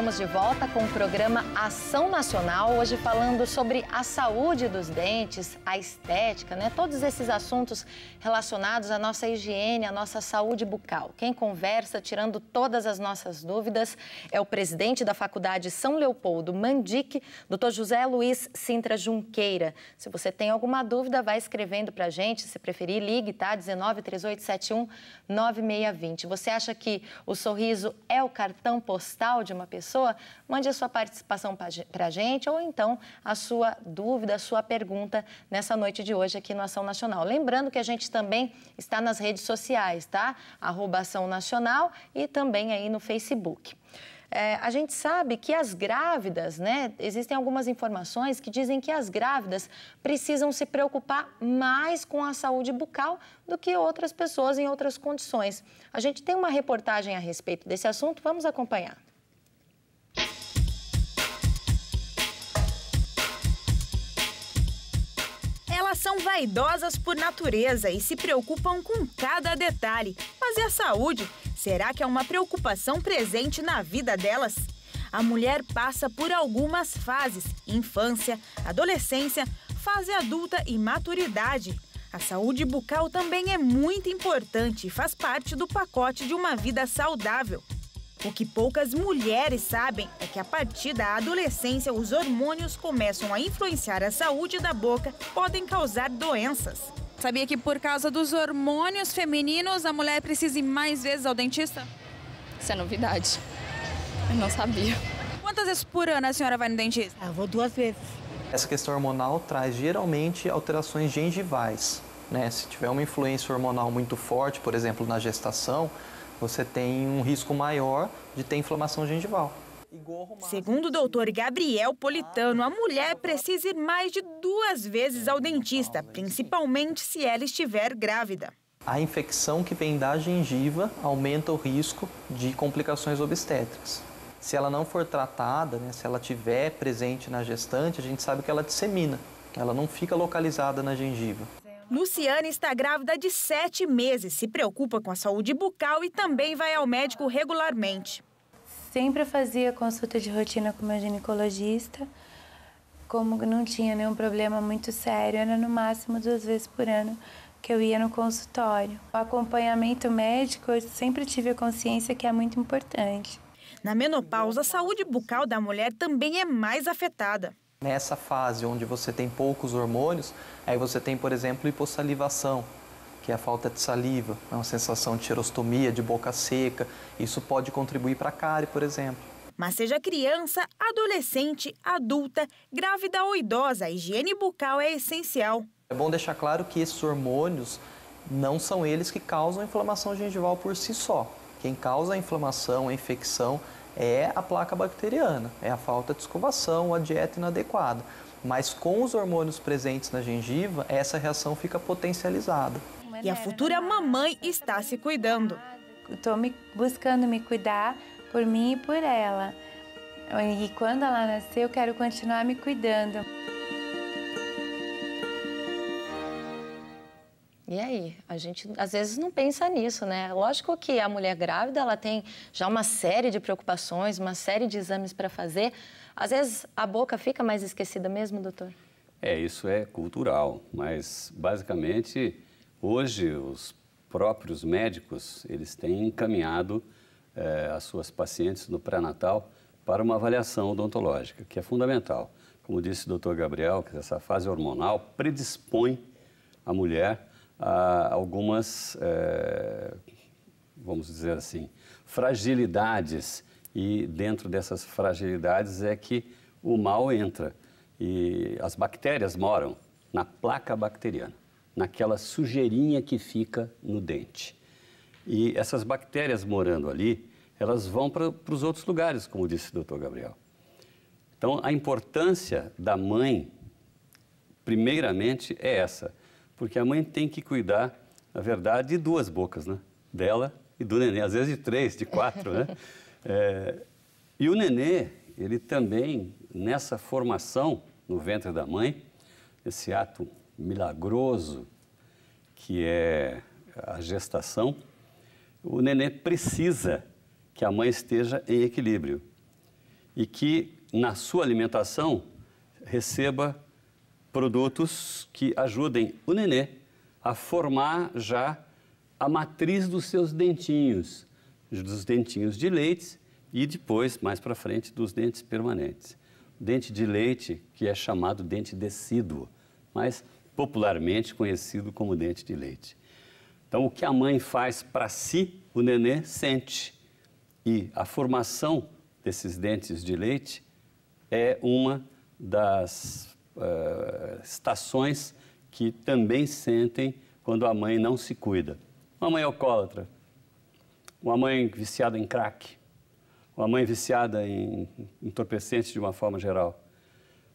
estamos de volta com o programa Ação Nacional, hoje falando sobre a saúde dos dentes, a estética, né? Todos esses assuntos relacionados à nossa higiene, à nossa saúde bucal. Quem conversa, tirando todas as nossas dúvidas, é o presidente da Faculdade São Leopoldo Mandique, Dr. José Luiz Sintra Junqueira. Se você tem alguma dúvida, vai escrevendo para a gente, se preferir, ligue, tá? 19 3871 9620. Você acha que o sorriso é o cartão postal de uma pessoa? pessoa, mande a sua participação para a gente ou então a sua dúvida, a sua pergunta nessa noite de hoje aqui no Ação Nacional. Lembrando que a gente também está nas redes sociais, tá? Arroba Ação Nacional e também aí no Facebook. É, a gente sabe que as grávidas, né? Existem algumas informações que dizem que as grávidas precisam se preocupar mais com a saúde bucal do que outras pessoas em outras condições. A gente tem uma reportagem a respeito desse assunto, vamos acompanhar. são vaidosas por natureza e se preocupam com cada detalhe. Mas e a saúde? Será que é uma preocupação presente na vida delas? A mulher passa por algumas fases: infância, adolescência, fase adulta e maturidade. A saúde bucal também é muito importante e faz parte do pacote de uma vida saudável. O que poucas mulheres sabem é que a partir da adolescência os hormônios começam a influenciar a saúde da boca, podem causar doenças. Sabia que por causa dos hormônios femininos a mulher precisa ir mais vezes ao dentista? Isso é novidade. Eu não sabia. Quantas vezes por ano a senhora vai no dentista? Eu ah, vou duas vezes. Essa questão hormonal traz geralmente alterações gengivais. Né? Se tiver uma influência hormonal muito forte, por exemplo, na gestação, você tem um risco maior de ter inflamação gengival. Segundo o doutor Gabriel Politano, a mulher precisa ir mais de duas vezes ao dentista, principalmente se ela estiver grávida. A infecção que vem da gengiva aumenta o risco de complicações obstétricas. Se ela não for tratada, né, se ela tiver presente na gestante, a gente sabe que ela dissemina, ela não fica localizada na gengiva. Luciana está grávida de sete meses, se preocupa com a saúde bucal e também vai ao médico regularmente. Sempre fazia consulta de rotina com meu ginecologista. Como não tinha nenhum problema muito sério, era no máximo duas vezes por ano que eu ia no consultório. O acompanhamento médico, eu sempre tive a consciência que é muito importante. Na menopausa, a saúde bucal da mulher também é mais afetada. Nessa fase onde você tem poucos hormônios, aí você tem, por exemplo, hipossalivação, que é a falta de saliva, é uma sensação de cheirostomia, de boca seca. Isso pode contribuir para a cárie, por exemplo. Mas seja criança, adolescente, adulta, grávida ou idosa, a higiene bucal é essencial. É bom deixar claro que esses hormônios não são eles que causam a inflamação gengival por si só. Quem causa a inflamação, a infecção, é a placa bacteriana, é a falta de escovação, a dieta inadequada. Mas com os hormônios presentes na gengiva, essa reação fica potencializada. E a futura mamãe está se cuidando. Estou buscando me cuidar por mim e por ela. E quando ela nascer, eu quero continuar me cuidando. E aí, a gente às vezes não pensa nisso, né? Lógico que a mulher grávida, ela tem já uma série de preocupações, uma série de exames para fazer. Às vezes a boca fica mais esquecida mesmo, doutor? É, isso é cultural, mas basicamente hoje os próprios médicos, eles têm encaminhado eh, as suas pacientes no pré-natal para uma avaliação odontológica, que é fundamental. Como disse o doutor Gabriel, que essa fase hormonal predispõe a mulher ah, algumas, eh, vamos dizer assim, fragilidades. E dentro dessas fragilidades é que o mal entra. E as bactérias moram na placa bacteriana, naquela sujeirinha que fica no dente. E essas bactérias morando ali, elas vão para os outros lugares, como disse o doutor Gabriel. Então, a importância da mãe, primeiramente, é essa: porque a mãe tem que cuidar, na verdade, de duas bocas, né? Dela e do nenê, às vezes de três, de quatro, né? É, e o nenê, ele também, nessa formação no ventre da mãe, esse ato milagroso que é a gestação, o nenê precisa que a mãe esteja em equilíbrio e que na sua alimentação receba produtos que ajudem o nenê a formar já a matriz dos seus dentinhos, dos dentinhos de leite e depois, mais para frente, dos dentes permanentes. Dente de leite, que é chamado dente decíduo, mas popularmente conhecido como dente de leite. Então, o que a mãe faz para si, o nenê sente. E a formação desses dentes de leite é uma das uh, estações que também sentem quando a mãe não se cuida. Uma mãe alcoólatra, uma mãe viciada em crack, uma mãe viciada em entorpecentes de uma forma geral.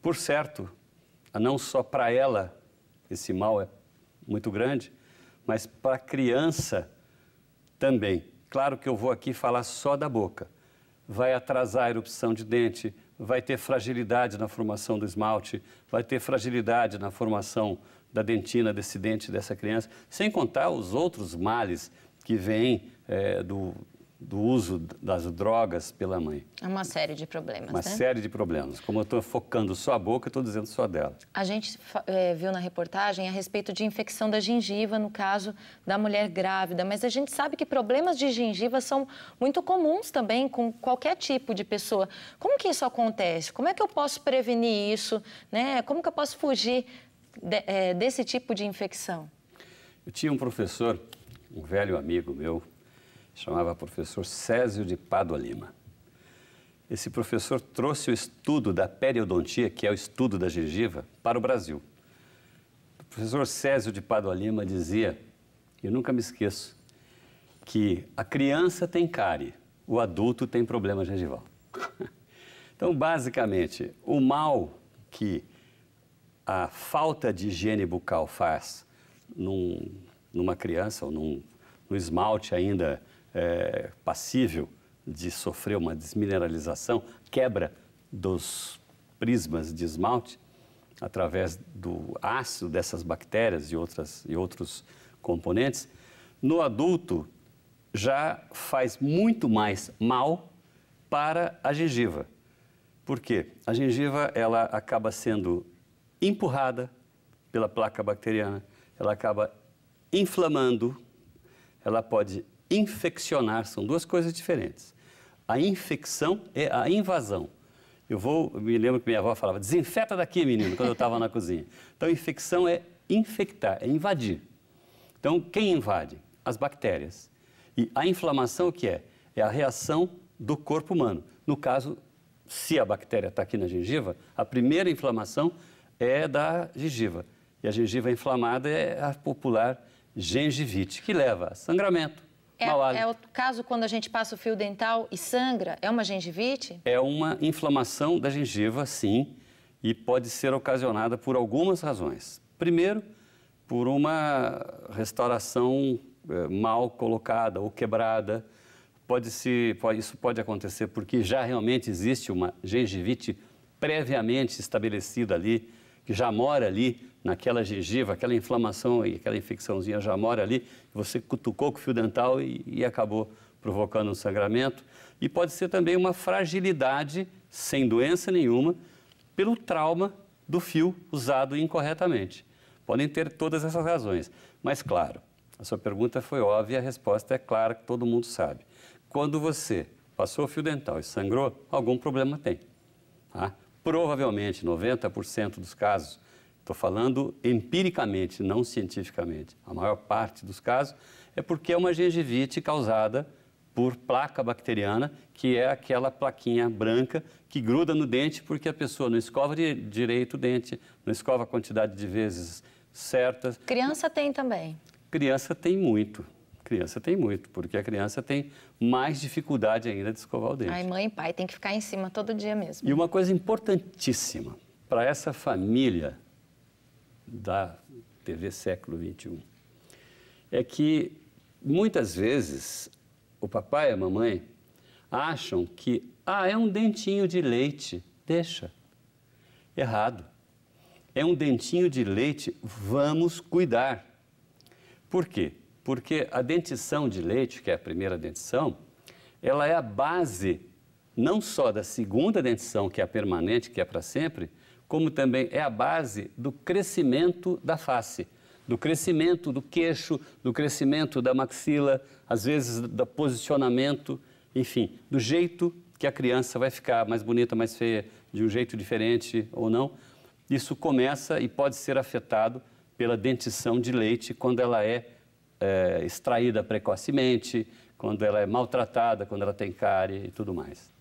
Por certo, não só para ela esse mal é muito grande, mas para a criança também. Claro que eu vou aqui falar só da boca. Vai atrasar a erupção de dente, vai ter fragilidade na formação do esmalte, vai ter fragilidade na formação da dentina, desse dente dessa criança, sem contar os outros males que vêm é, do do uso das drogas pela mãe. É uma série de problemas, uma né? série de problemas. Como eu estou focando só a boca, eu estou dizendo só dela. A gente é, viu na reportagem a respeito de infecção da gengiva, no caso da mulher grávida, mas a gente sabe que problemas de gengiva são muito comuns também com qualquer tipo de pessoa. Como que isso acontece? Como é que eu posso prevenir isso? Né? Como que eu posso fugir de, é, desse tipo de infecção? Eu tinha um professor, um velho amigo meu, chamava professor Césio de Pádua Lima. Esse professor trouxe o estudo da periodontia, que é o estudo da gengiva, para o Brasil. O professor Césio de Pádua Lima dizia, e eu nunca me esqueço, que a criança tem cárie, o adulto tem problema gengival. Então, basicamente, o mal que a falta de higiene bucal faz num, numa criança ou num, num esmalte ainda é, passível de sofrer uma desmineralização, quebra dos prismas de esmalte através do ácido dessas bactérias e, outras, e outros componentes, no adulto já faz muito mais mal para a gengiva. Por quê? A gengiva ela acaba sendo empurrada pela placa bacteriana, ela acaba inflamando, ela pode infeccionar, são duas coisas diferentes. A infecção é a invasão. Eu vou, me lembro que minha avó falava, desinfeta daqui, menino, quando eu estava na cozinha. Então, infecção é infectar, é invadir. Então, quem invade? As bactérias. E a inflamação o que é? É a reação do corpo humano. No caso, se a bactéria está aqui na gengiva, a primeira inflamação é da gengiva. E a gengiva inflamada é a popular gengivite, que leva a sangramento, é, é, o caso quando a gente passa o fio dental e sangra? É uma gengivite? É uma inflamação da gengiva, sim, e pode ser ocasionada por algumas razões. Primeiro, por uma restauração é, mal colocada ou quebrada. Pode -se, pode, isso pode acontecer porque já realmente existe uma gengivite previamente estabelecida ali que já mora ali, naquela gengiva, aquela inflamação e aquela infecçãozinha já mora ali, você cutucou com o fio dental e, e acabou provocando um sangramento. E pode ser também uma fragilidade, sem doença nenhuma, pelo trauma do fio usado incorretamente. Podem ter todas essas razões. Mas, claro, a sua pergunta foi óbvia, a resposta é clara, que todo mundo sabe. Quando você passou o fio dental e sangrou, algum problema tem. Tá? provavelmente 90% dos casos, estou falando empiricamente, não cientificamente, a maior parte dos casos é porque é uma gengivite causada por placa bacteriana, que é aquela plaquinha branca que gruda no dente porque a pessoa não escova direito o dente, não escova a quantidade de vezes certas. Criança tem também. Criança tem muito criança tem muito, porque a criança tem mais dificuldade ainda de escovar o dente. Ai, mãe e pai tem que ficar em cima todo dia mesmo. E uma coisa importantíssima para essa família da TV século XXI é que muitas vezes o papai e a mamãe acham que ah, é um dentinho de leite, deixa. Errado. É um dentinho de leite, vamos cuidar. Por quê? porque a dentição de leite, que é a primeira dentição, ela é a base não só da segunda dentição, que é a permanente, que é para sempre, como também é a base do crescimento da face, do crescimento do queixo, do crescimento da maxila, às vezes do posicionamento, enfim, do jeito que a criança vai ficar mais bonita, mais feia, de um jeito diferente ou não. Isso começa e pode ser afetado pela dentição de leite quando ela é é, extraída precocemente, quando ela é maltratada, quando ela tem cárie e tudo mais.